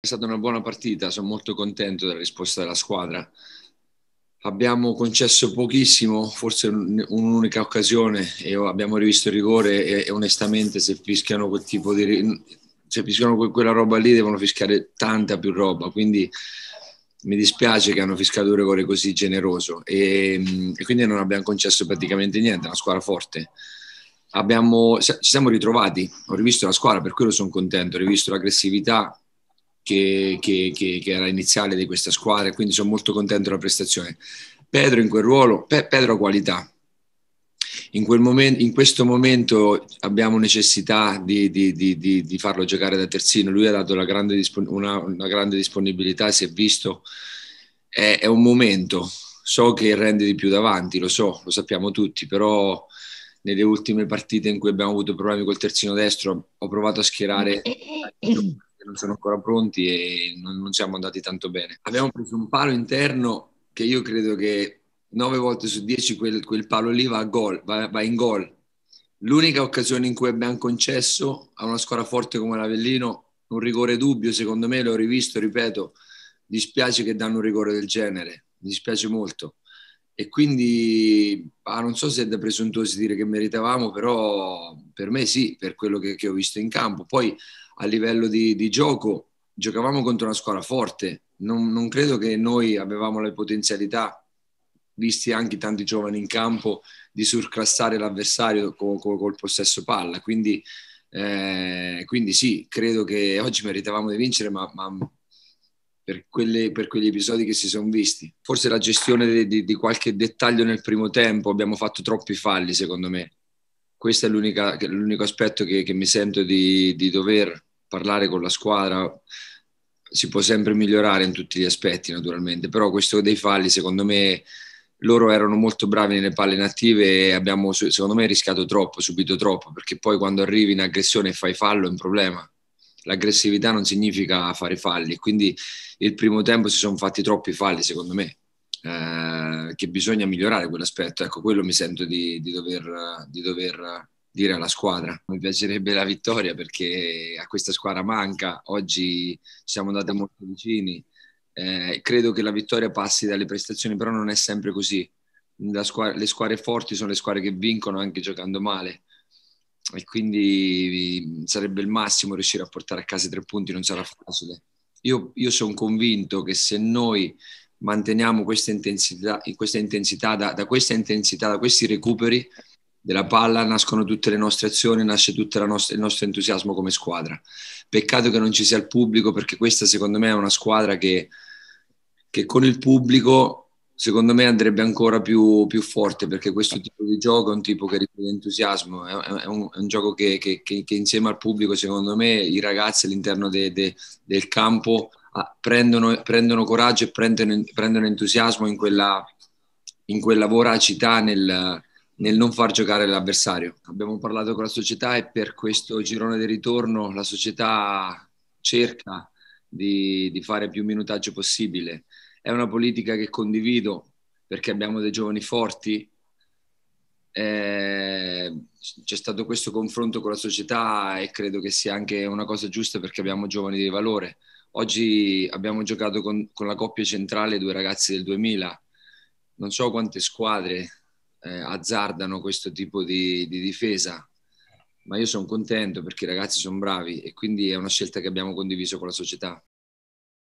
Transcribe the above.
È stata una buona partita, sono molto contento della risposta della squadra. Abbiamo concesso pochissimo, forse un'unica occasione, e abbiamo rivisto il rigore e, onestamente se fischiano quel tipo di... se fischiano quella roba lì devono fischiare tanta più roba, quindi mi dispiace che hanno fiscato un rigore così generoso e, e, quindi non abbiamo concesso praticamente niente, è una squadra forte. Abbiamo, ci siamo ritrovati, ho rivisto la squadra, per quello sono contento, ho rivisto l'aggressività, che, che, che, che era iniziale di questa squadra, quindi sono molto contento della prestazione. Pedro in quel ruolo, Pe- Pedro qualità, in, quel momento, in, questo momento abbiamo necessità di, di, di, di, farlo giocare da terzino. Lui ha dato grande, una, una, grande disponibilità, si è visto. È, è, un momento. So che rende di più davanti, lo so, lo sappiamo tutti, però nelle ultime partite in cui abbiamo avuto problemi col terzino destro ho provato a schierare che non sono ancora pronti e non, non siamo andati tanto bene. Abbiamo preso un palo interno che io credo che nove volte su dieci quel, quel palo lì va, a gol, va, va in gol. L'unica occasione in cui abbiamo concesso a una squadra forte come l'Avellino un rigore dubbio, secondo me l'ho rivisto, ripeto, dispiace che danno un rigore del genere, mi dispiace molto e quindi ah, non so se è da presuntuosi dire che meritavamo, però per me sì, per quello che, che ho visto in campo. Poi a livello di, di gioco giocavamo contro una squadra forte, non, non, credo che noi avevamo le potenzialità, visti anche tanti giovani in campo, di surclassare l'avversario col, col, col possesso palla, quindi, eh, quindi sì, credo che oggi meritavamo di vincere, ma, ma per, quelle, per, quegli episodi che si sono visti. Forse la gestione di, di, di, qualche dettaglio nel primo tempo, abbiamo fatto troppi falli secondo me. Questo è l'unico aspetto che, che, mi sento di, di, dover parlare con la squadra. Si può sempre migliorare in tutti gli aspetti naturalmente, però questo dei falli secondo me loro erano molto bravi nelle palle inattive e abbiamo secondo me rischiato troppo, subito troppo, perché poi quando arrivi in aggressione e fai fallo è un problema l'aggressività non significa fare falli, quindi il primo tempo si sono fatti troppi falli secondo me, eh, che bisogna migliorare quell'aspetto, ecco quello mi sento di, di, dover, di dover dire alla squadra. Mi piacerebbe la vittoria perché a questa squadra manca, oggi siamo andati molto vicini. Eh, credo che la vittoria passi dalle prestazioni, però non è sempre così. Squadra, le squadre forti sono le squadre che vincono anche giocando male e quindi mm, sarebbe il massimo riuscire a portare a casa i tre punti, non sarà facile. Io, io sono convinto che se noi manteniamo questa intensità, questa intensità da, da, questa intensità, da questi recuperi della palla nascono tutte le nostre azioni, nasce tutto il nostro entusiasmo come squadra. Peccato che non ci sia il pubblico perché questa secondo me è una squadra che, che con il pubblico secondo me andrebbe ancora più, più, forte perché questo tipo di gioco è un tipo che richiede entusiasmo, è, è, un, è un, gioco che, che, che, che, insieme al pubblico, secondo me, i ragazzi all'interno de, de, del campo ah, prendono, prendono, coraggio e prendono, prendono entusiasmo in quella, in quella voracità nel, nel non far giocare l'avversario. Abbiamo parlato con la società e per questo girone di ritorno la società cerca di, di fare più minutaggio possibile è una politica che condivido perché abbiamo dei giovani forti. Eh, c'è stato questo confronto con la società e credo che sia anche una cosa giusta perché abbiamo giovani di valore. Oggi abbiamo giocato con, con la coppia centrale due ragazzi del 2000. Non so quante squadre eh, azzardano questo tipo di, di difesa, ma io sono contento perché i ragazzi sono bravi e quindi è una scelta che abbiamo condiviso con la società.